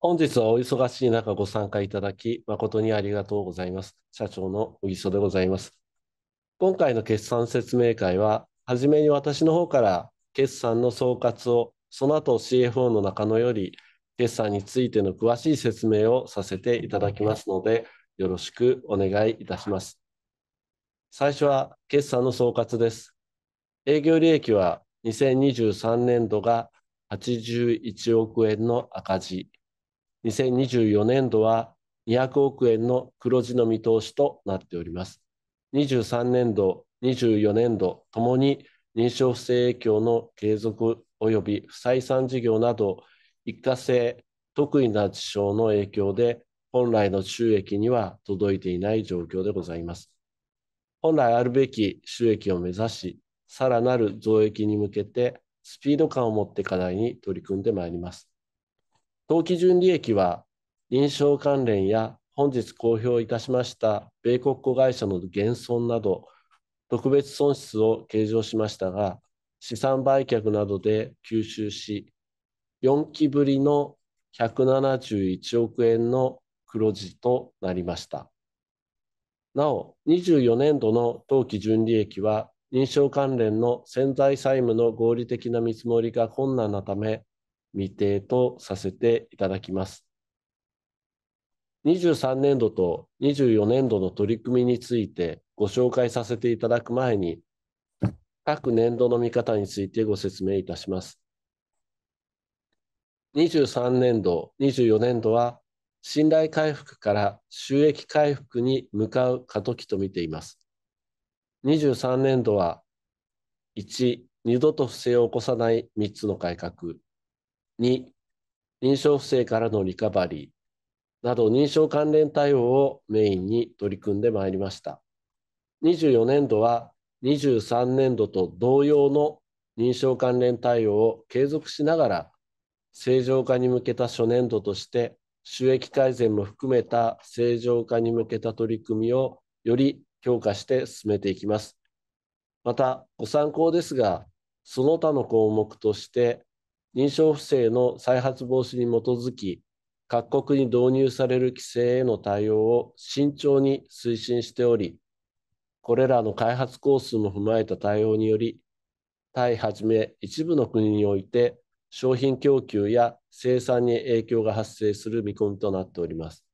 本日はお忙しい中ご参加いただき、誠にありがとうございます。社長の小木曽でございます。今回の決算説明会は、はじめに私の方から決算の総括を、その後 CFO の中野より決算についての詳しい説明をさせていただきますので、よろしくお願いいたします。最初は決算の総括です。営業利益は2023年度が81億円の赤字2024年度は200億円の黒字の見通しとなっております。23年度、24年度ともに認証不正影響の継続及び不採算事業など一過性特異な事象の影響で本来の収益には届いていない状況でございます。本来あるべき収益を目指し、さらなる増益に向けてスピード感を持って課題に取り組んでまいります。当期純利益は臨床関連や本日公表いたしました米国子会社の減損など特別損失を計上しましたが資産売却などで吸収し4期ぶりの171億円の黒字となりましたなお24年度の当期純利益は認証関連の潜在債務の合理的な見積もりが困難なため未定とさせていただきます。23年度と24年度の取り組みについてご紹介させていただく前に、各年度の見方についてご説明いたします。23年度、24年度は、信頼回復から収益回復に向かう過渡期と見ています。23年度は、1、二度と不正を起こさない3つの改革。2、認証不正からのリカバリーなど認証関連対応をメインに取り組んでまいりました。24年度は23年度と同様の認証関連対応を継続しながら正常化に向けた初年度として収益改善も含めた正常化に向けた取り組みをより強化して進めていきます。また、ご参考ですが、その他の項目として、認証不正の再発防止に基づき、各国に導入される規制への対応を慎重に推進しており、これらの開発コースも踏まえた対応により、タイはじめ一部の国において商品供給や生産に影響が発生する見込みとなっております。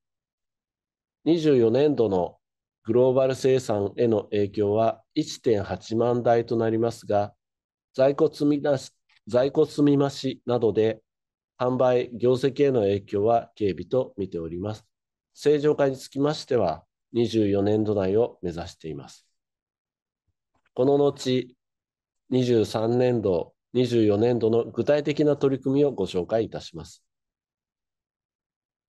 24年度のグローバル生産への影響は1.8万台となりますが、在庫積み出し在庫積み増しなどで販売、業績への影響は軽微と見ております。正常化につきましては、24年度内を目指しています。この後、23年度、24年度の具体的な取り組みをご紹介いたします。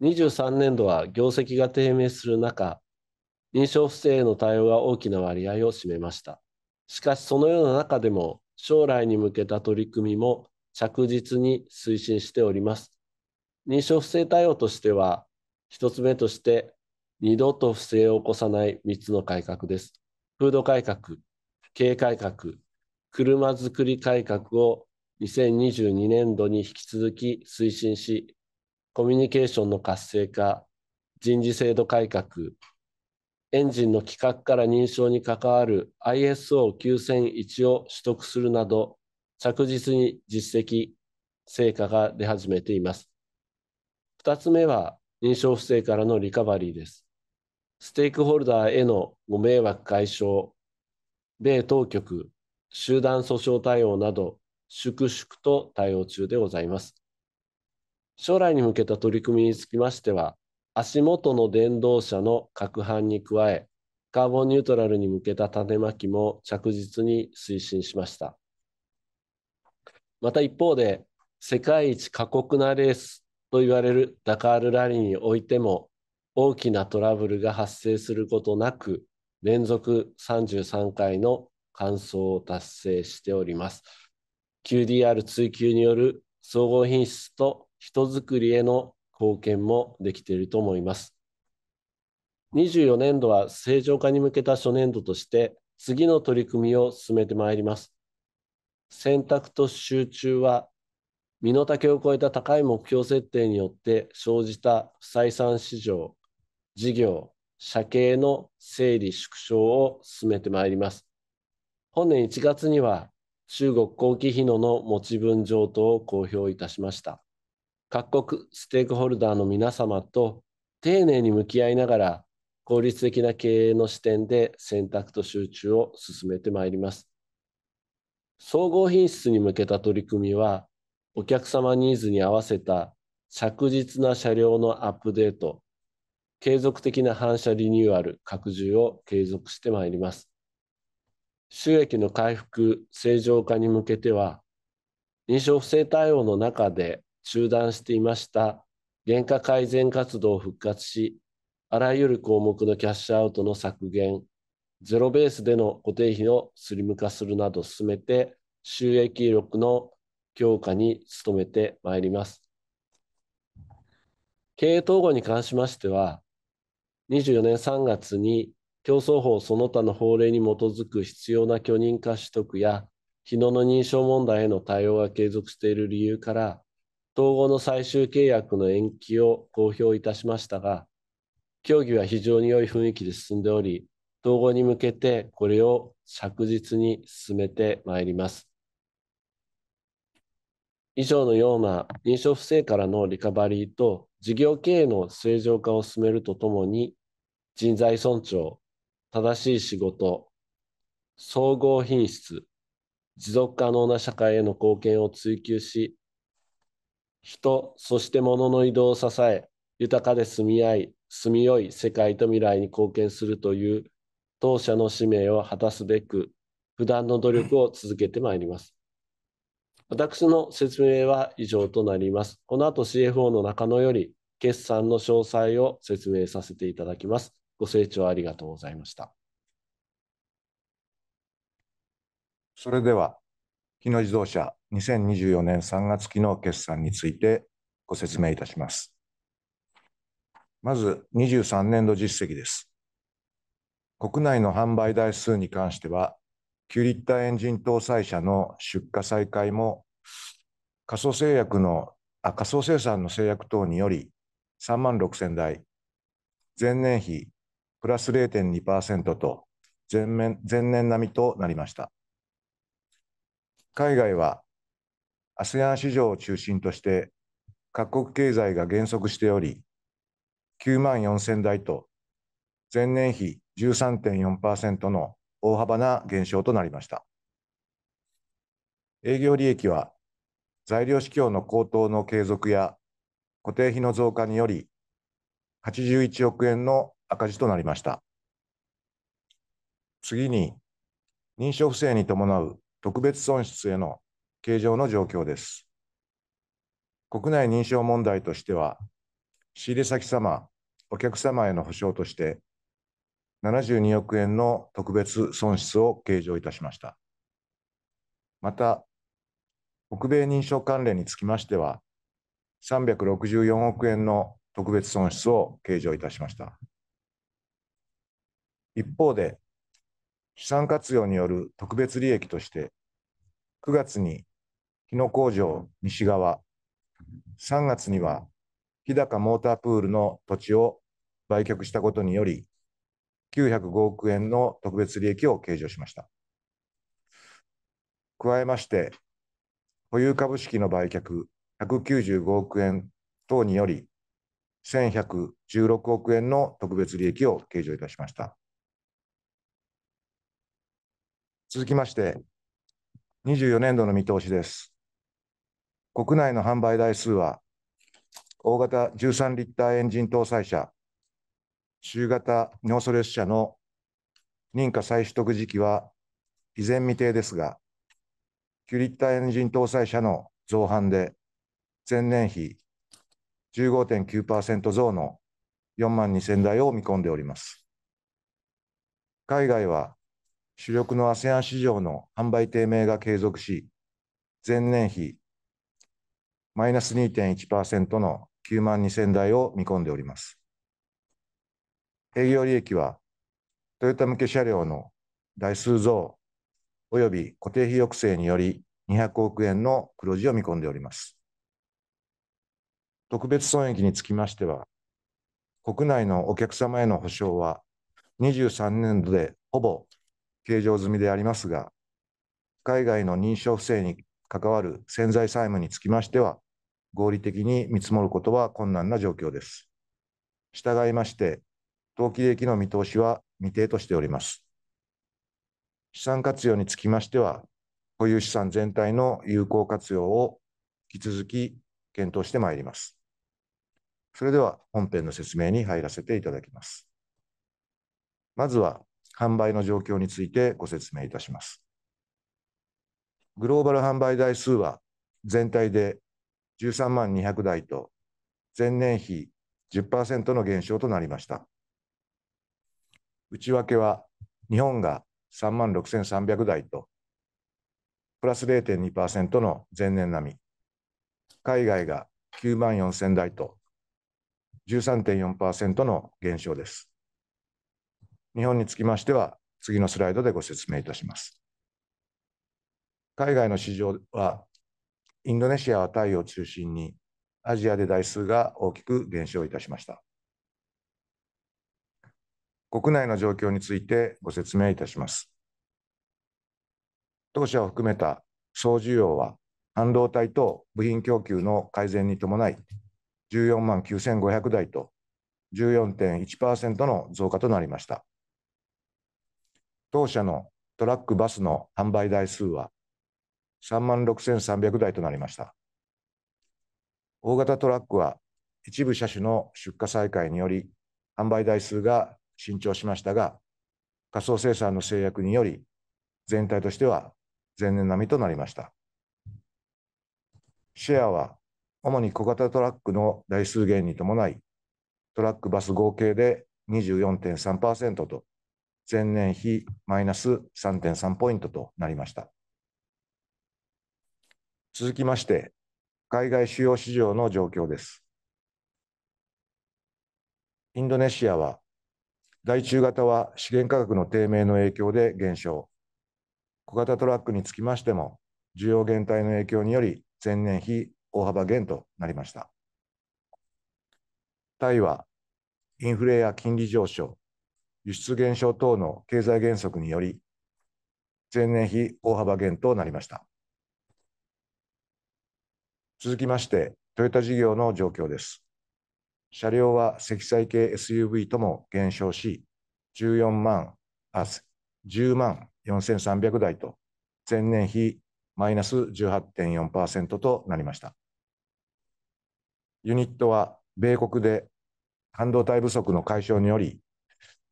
23年度は業績が低迷する中、認証不正への対応が大きな割合を占めました。しかし、そのような中でも、将来に向けた取り組みも着実に推進しております。認証不正対応としては、1つ目として、二度と不正を起こさない3つの改革です。風土改革、経改革、車作り改革を2022年度に引き続き推進し、コミュニケーションの活性化、人事制度改革、エンジンの規格から認証に関わる ISO9001 を取得するなど、着実に実績、成果が出始めています。2つ目は、認証不正からのリカバリーです。ステークホルダーへのご迷惑解消、米当局、集団訴訟対応など、粛々と対応中でございます。将来に向けた取り組みにつきましては、足元の電動車の拡販に加え、カーボンニュートラルに向けた種まきも着実に推進しました。また一方で、世界一過酷なレースと言われるダカールラリーにおいても、大きなトラブルが発生することなく、連続33回の完走を達成しております。QDR 追求による総合品質と人づくりへの貢献もできていると思います。24年度は正常化に向けた初年度として、次の取り組みを進めてまいります。選択と集中は、身の丈を超えた高い目標設定によって生じた不採算市場、事業、社計の整理縮小を進めてまいります。本年1月には中国後期費野の持ち分譲渡を公表いたしました。各国ステークホルダーの皆様と丁寧に向き合いながら効率的な経営の視点で選択と集中を進めてまいります。総合品質に向けた取り組みはお客様ニーズに合わせた着実な車両のアップデート、継続的な反射リニューアル、拡充を継続してまいります。収益の回復、正常化に向けては、認証不正対応の中で中断していました原価改善活動を復活し、あらゆる項目のキャッシュアウトの削減、ゼロベースでの固定費のスリム化するなど進めて、収益力の強化に努めてまいります。経営統合に関しましては、24年3月に競争法その他の法令に基づく必要な許認可取得や、日野の認証問題への対応が継続している理由から、統合の最終契約の延期を公表いたしましたが、協議は非常に良い雰囲気で進んでおり、統合に向けてこれを着実に進めてまいります。以上のような認証不正からのリカバリーと事業経営の正常化を進めるとともに、人材尊重、正しい仕事、総合品質、持続可能な社会への貢献を追求し、人、そして物の移動を支え、豊かで住み合い、住みよい世界と未来に貢献するという当社の使命を果たすべく、不断の努力を続けてまいります。私の説明は以上となります。この後 CFO の中野より決算の詳細を説明させていただきます。ご清聴ありがとうございました。それでは、日野自動車2024年3月期の決算についてご説明いたします。まず、23年度実績です。国内の販売台数に関しては、9リッターエンジン搭載車の出荷再開も、仮想製薬のあ仮想生産の制約等により3万6000台、前年比プラス0.2%と前前年並みとなりました。海外は ASEAN 市場を中心として各国経済が減速しており、9万4000台と前年比13.4%の大幅な減少となりました。営業利益は材料市況の高騰の継続や固定費の増加により81億円の赤字となりました。次に、認証不正に伴う特別損失への形状の状況です。国内認証問題としては、仕入れ先様、お客様への保証として、72億円の特別損失を計上いたしました。また、北米認証関連につきましては、364億円の特別損失を計上いたしました。一方で、資産活用による特別利益として、9月に日野工場西側、3月には日高モータープールの土地を売却したことにより、905億円の特別利益を計上しました。加えまして、保有株式の売却195億円等により、1116億円の特別利益を計上いたしました。続きまして、24年度の見通しです。国内の販売台数は、大型13リッターエンジン搭載車、中型尿素列車の認可再取得時期は依然未定ですが、9リッターエンジン搭載車の増版で、前年比15.9%増の4万2000台を見込んでおります。海外は主力の ASEAN 市場の販売低迷が継続し、前年比マイナス2.1%の9万2000台を見込んでおります。営業利益は、トヨタ向け車両の台数増及び固定費抑制により200億円の黒字を見込んでおります。特別損益につきましては、国内のお客様への保証は23年度でほぼ計上済みでありますが、海外の認証不正に関わる潜在債務につきましては、合理的に見積もることは困難な状況です。従いまして、当期利益の見通しは未定としております。資産活用につきましては、保有資産全体の有効活用を引き続き検討してまいります。それでは本編の説明に入らせていただきます。まずは販売の状況についてご説明いたします。グローバル販売台数は全体で13万200台と、前年比10%の減少となりました。内訳は、日本が3万6300台と、プラス0.2%の前年並み、海外が9万4000台と、13.4%の減少です。日本につきましては、次のスライドでご説明いたします。海外の市場はインドネシアはタイを中心に、アジアで台数が大きく減少いたしました。国内の状況についてご説明いたします。当社を含めた総需要は、半導体と部品供給の改善に伴い、14万9500台と14.1%の増加となりました。当社のトラック・バスの販売台数は3万6300台となりました。大型トラックは一部車種の出荷再開により販売台数が伸長しましたが、仮想生産の制約により全体としては前年並みとなりました。シェアは主に小型トラックの台数減に伴い、トラック・バス合計で24.3%と前年比マイナス3.3ポイントとなりました。続きまして、海外主要市場の状況です。インドネシアは、外注型は資源価格の低迷の影響で減少。小型トラックにつきましても、需要減退の影響により、前年比大幅減となりました。タイは、インフレや金利上昇、輸出減少等の経済減速により、前年比大幅減となりました。続きまして、トヨタ事業の状況です。車両は積載系 SUV とも減少し、14万、あ、10万4300台と、前年比マイナス18.4%となりました。ユニットは米国で半導体不足の解消により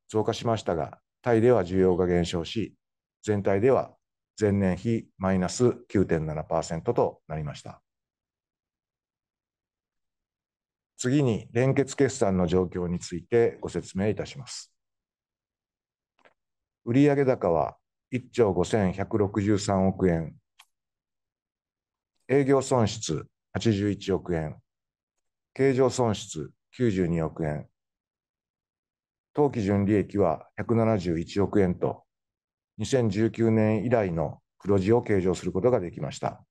増加しましたが、タイでは需要が減少し、全体では前年比マイナス9.7%となりました。次に連結決算の状況についてご説明いたします。売上高は1兆5163億円、営業損失81億円、経常損失92億円、当期純利益は171億円と、2019年以来の黒字を計上することができました。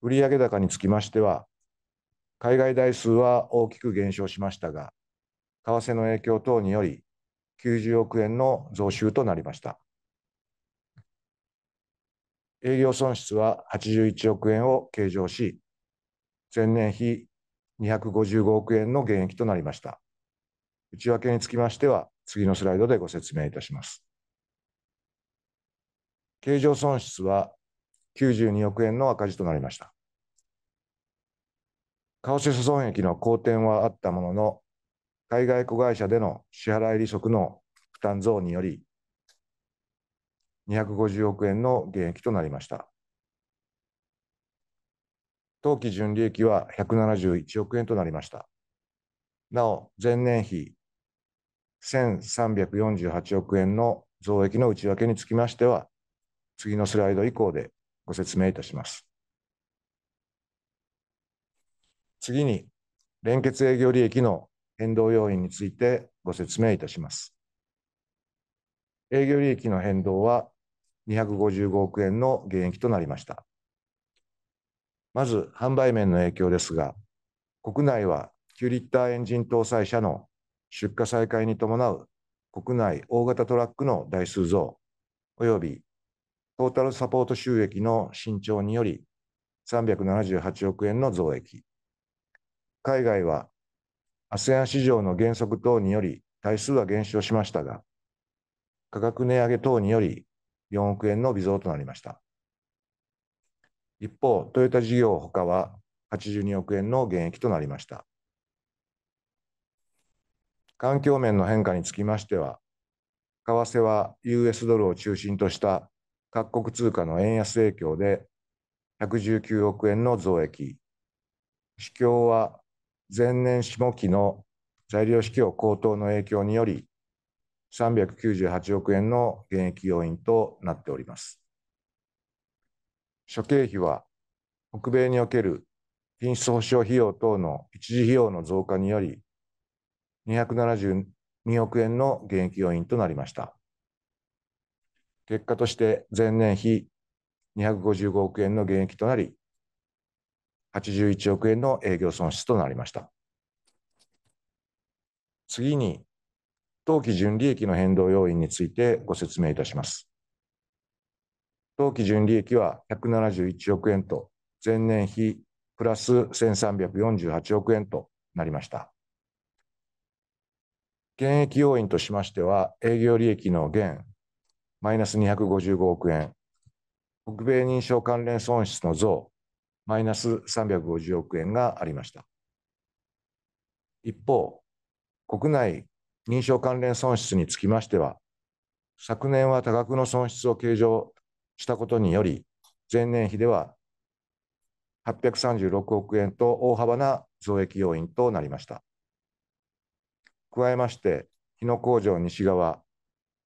売上高につきましては、海外台数は大きく減少しましたが、為替の影響等により90億円の増収となりました。営業損失は81億円を計上し、前年比255億円の減益となりました。内訳につきましては、次のスライドでご説明いたします。経常損失は92億円の赤字となりました。顔種資損益の好転はあったものの、海外子会社での支払い利息の負担増により、250億円の減益となりました。当期純利益は171億円となりました。なお、前年比1348億円の増益の内訳につきましては、次のスライド以降でご説明いたします。次に、連結営業利益の変動要因についてご説明いたします。営業利益の変動は255億円の減益となりました。まず、販売面の影響ですが、国内は9リッターエンジン搭載車の出荷再開に伴う国内大型トラックの台数増、及びトータルサポート収益の伸長により、378億円の増益。海外は ASEAN 市場の減速等により台数は減少しましたが、価格値上げ等により4億円の微増となりました。一方、トヨタ事業ほかは82億円の減益となりました。環境面の変化につきましては、為替は US ドルを中心とした各国通貨の円安影響で119億円の増益、市況は前年下期の材料費用高騰の影響により、398億円の減益要因となっております。諸経費は、北米における品質保証費用等の一時費用の増加により、272億円の減益要因となりました。結果として前年比255億円の減益となり、81億円の営業損失となりました。次に、当期純利益の変動要因についてご説明いたします。当期純利益は171億円と、前年比プラス1348億円となりました。減益要因としましては、営業利益の減マイナス255億円、北米認証関連損失の増マイナス350億円がありました。一方、国内認証関連損失につきましては、昨年は多額の損失を計上したことにより、前年比では836億円と大幅な増益要因となりました。加えまして、日野工場西側、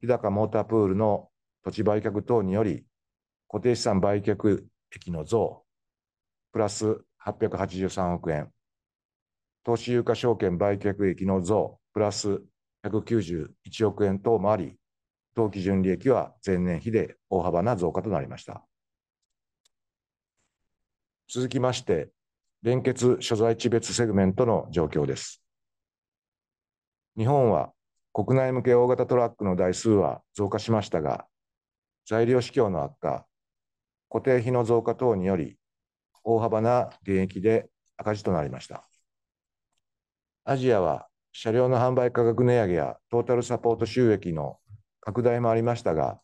日高モータープールの土地売却等により、固定資産売却益の増、プラス883億円、投資有価証券売却益の増、プラス191億円等もあり、当期純利益は前年比で大幅な増加となりました。続きまして、連結所在地別セグメントの状況です。日本は国内向け大型トラックの台数は増加しましたが、材料市況の悪化、固定費の増加等により、大幅な減益で赤字となりました。アジアは車両の販売価格値上げやトータルサポート収益の拡大もありましたが、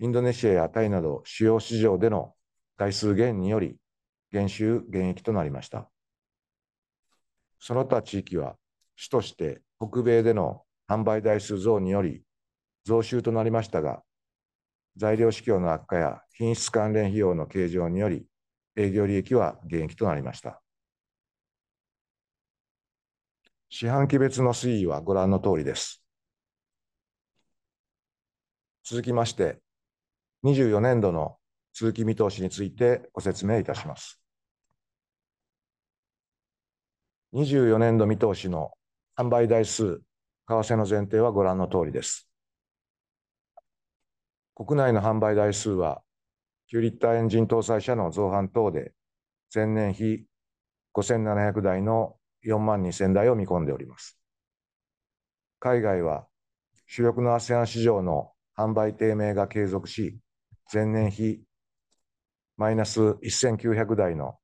インドネシアやタイなど主要市場での台数減により減収減益となりました。その他地域は市として北米での販売台数増により増収となりましたが、材料市況の悪化や品質関連費用の計上により営業利益は減益となりました。四半期別の推移はご覧の通りです。続きまして、24年度の通期見通しについてご説明いたします。24年度見通しの販売台数、為替の前提はご覧の通りです。国内の販売台数は9リッターエンジン搭載車の造反等で、前年比5700台の4万2000台を見込んでおります。海外は主力の ASEAN 市場の販売低迷が継続し、前年比マイナス1900台の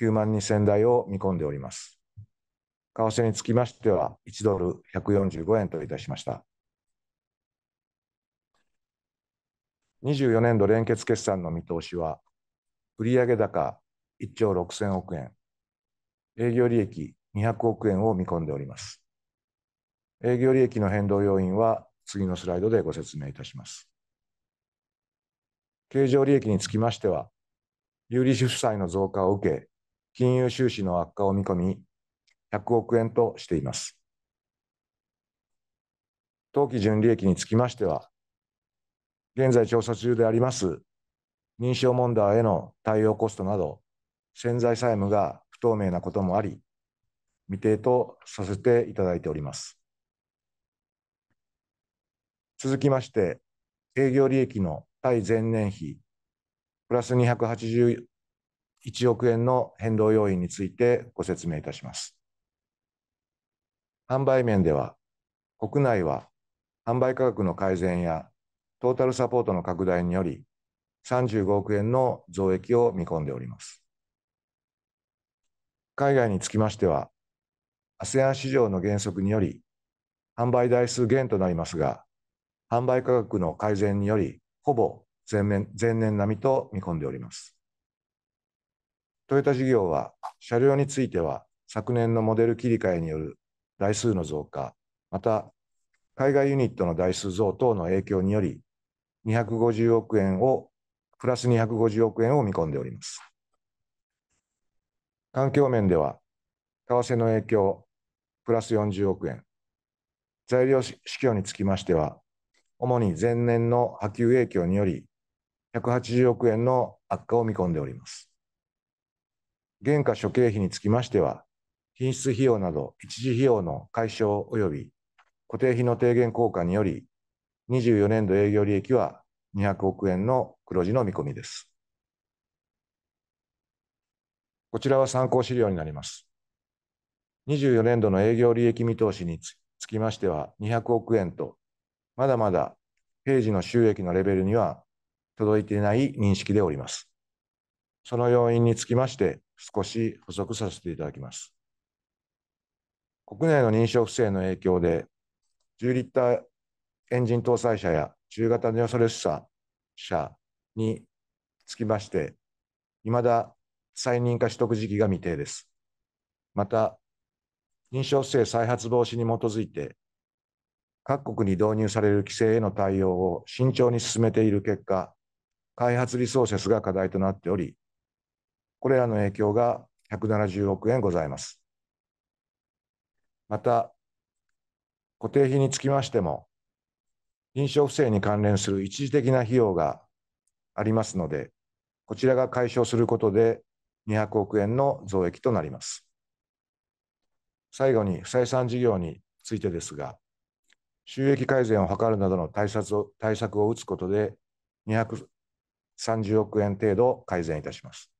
9万2000台を見込んでおります。為替につきましては、1ドル145円といたしました。24年度連結決算の見通しは、売上高1兆6000億円、営業利益200億円を見込んでおります。営業利益の変動要因は次のスライドでご説明いたします。経常利益につきましては、有利子負債の増加を受け、金融収支の悪化を見込み、100億円としています。当期純利益につきましては、現在調査中であります認証問題への対応コストなど潜在債務が不透明なこともあり、未定とさせていただいております。続きまして、営業利益の対前年比プラス281億円の変動要因についてご説明いたします。販売面では、国内は販売価格の改善やトータルサポートの拡大により、35億円の増益を見込んでおります。海外につきましては、ASEAN 市場の原則により、販売台数減となりますが、販売価格の改善により、ほぼ前面前年並みと見込んでおります。トヨタ事業は、車両については、昨年のモデル切り替えによる台数の増加、また海外ユニットの台数増等の影響により、250億円を、プラス250億円を見込んでおります。環境面では、為替の影響、プラス40億円。材料支給につきましては、主に前年の波及影響により、180億円の悪化を見込んでおります。原価諸経費につきましては、品質費用など一時費用の解消及び固定費の低減効果により、24年度営業利益は200億円の黒字の見込みです。こちらは参考資料になります。24年度の営業利益見通しにつきましては200億円と、まだまだ平時の収益のレベルには届いていない認識でおります。その要因につきまして、少し補足させていただきます。国内の認証不正の影響で、10リッターエンジン搭載車や中型ネオソレッサ車につきまして、いまだ再認可取得時期が未定です。また、認証不正再発防止に基づいて、各国に導入される規制への対応を慎重に進めている結果、開発リソーセスが課題となっており、これらの影響が170億円ございます。また、固定費につきましても、認証不正に関連する一時的な費用がありますので、こちらが解消することで200億円の増益となります。最後に不採算事業についてですが、収益改善を図るなどの対策を対策を打つことで230億円程度改善いたします。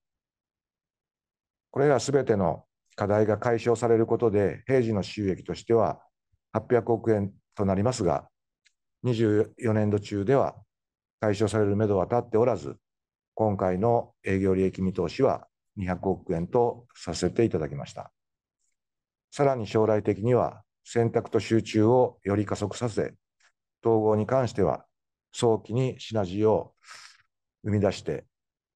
これらすべての課題が解消されることで、平時の収益としては800億円となりますが、24年度中では解消されるめどは立っておらず、今回の営業利益見通しは200億円とさせていただきました。さらに将来的には選択と集中をより加速させ、統合に関しては早期にシナジーを生み出して、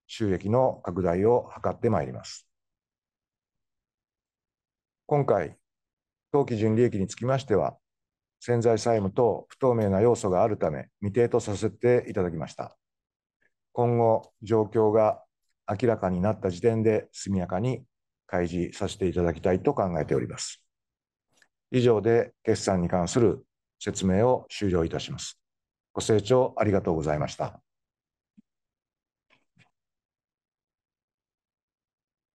収益の拡大を図ってまいります。今回、当期純利益につきましては、潜在債務等不透明な要素があるため未定とさせていただきました今後状況が明らかになった時点で速やかに開示させていただきたいと考えております以上で決算に関する説明を終了いたしますご清聴ありがとうございました